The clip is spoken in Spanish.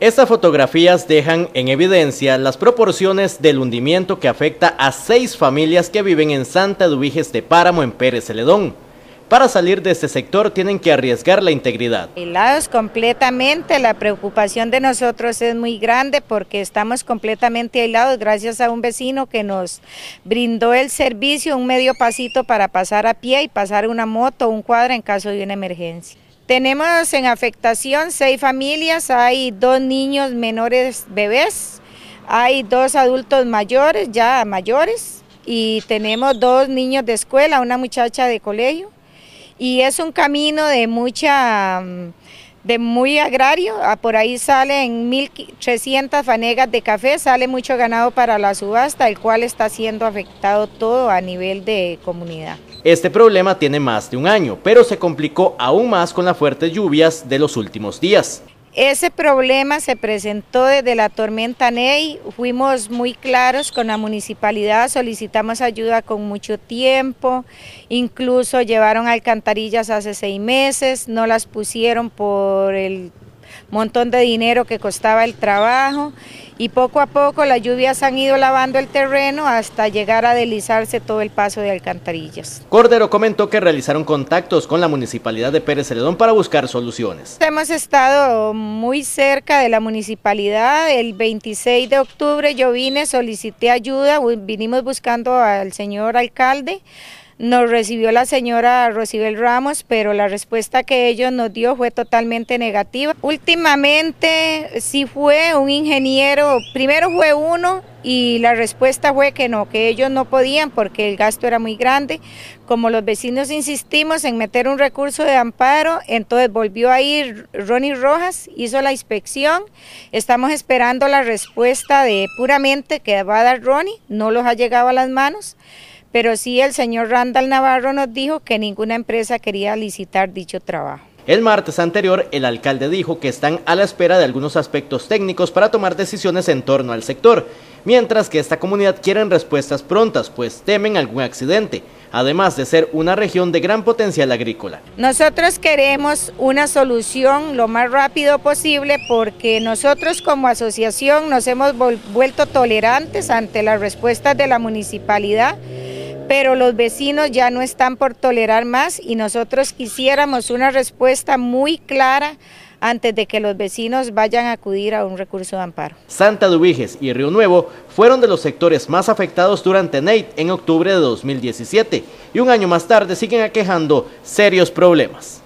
Estas fotografías dejan en evidencia las proporciones del hundimiento que afecta a seis familias que viven en Santa Dubíges de Páramo en Pérez Celedón. Para salir de este sector tienen que arriesgar la integridad. Helados completamente, la preocupación de nosotros es muy grande porque estamos completamente aislados gracias a un vecino que nos brindó el servicio, un medio pasito para pasar a pie y pasar una moto, un cuadro en caso de una emergencia. Tenemos en afectación seis familias, hay dos niños menores bebés, hay dos adultos mayores, ya mayores, y tenemos dos niños de escuela, una muchacha de colegio. Y es un camino de mucha de muy agrario, ah, por ahí salen 1.300 fanegas de café, sale mucho ganado para la subasta, el cual está siendo afectado todo a nivel de comunidad. Este problema tiene más de un año, pero se complicó aún más con las fuertes lluvias de los últimos días. Ese problema se presentó desde la tormenta Ney, fuimos muy claros con la municipalidad, solicitamos ayuda con mucho tiempo, incluso llevaron alcantarillas hace seis meses, no las pusieron por el montón de dinero que costaba el trabajo y poco a poco las lluvias han ido lavando el terreno hasta llegar a deslizarse todo el paso de alcantarillas. Cordero comentó que realizaron contactos con la municipalidad de Pérez Celedón para buscar soluciones. Hemos estado muy cerca de la municipalidad. El 26 de octubre yo vine, solicité ayuda, vinimos buscando al señor alcalde. Nos recibió la señora Rosibel Ramos, pero la respuesta que ellos nos dio fue totalmente negativa. Últimamente sí fue un ingeniero, primero fue uno y la respuesta fue que no, que ellos no podían porque el gasto era muy grande. Como los vecinos insistimos en meter un recurso de amparo, entonces volvió a ir Ronnie Rojas, hizo la inspección. Estamos esperando la respuesta de puramente que va a dar Ronnie, no los ha llegado a las manos pero sí el señor Randall Navarro nos dijo que ninguna empresa quería licitar dicho trabajo. El martes anterior, el alcalde dijo que están a la espera de algunos aspectos técnicos para tomar decisiones en torno al sector, mientras que esta comunidad quiere respuestas prontas, pues temen algún accidente, además de ser una región de gran potencial agrícola. Nosotros queremos una solución lo más rápido posible porque nosotros como asociación nos hemos vuelto tolerantes ante las respuestas de la municipalidad pero los vecinos ya no están por tolerar más y nosotros quisiéramos una respuesta muy clara antes de que los vecinos vayan a acudir a un recurso de amparo. Santa Dubiges y Río Nuevo fueron de los sectores más afectados durante NEIT en octubre de 2017 y un año más tarde siguen aquejando serios problemas.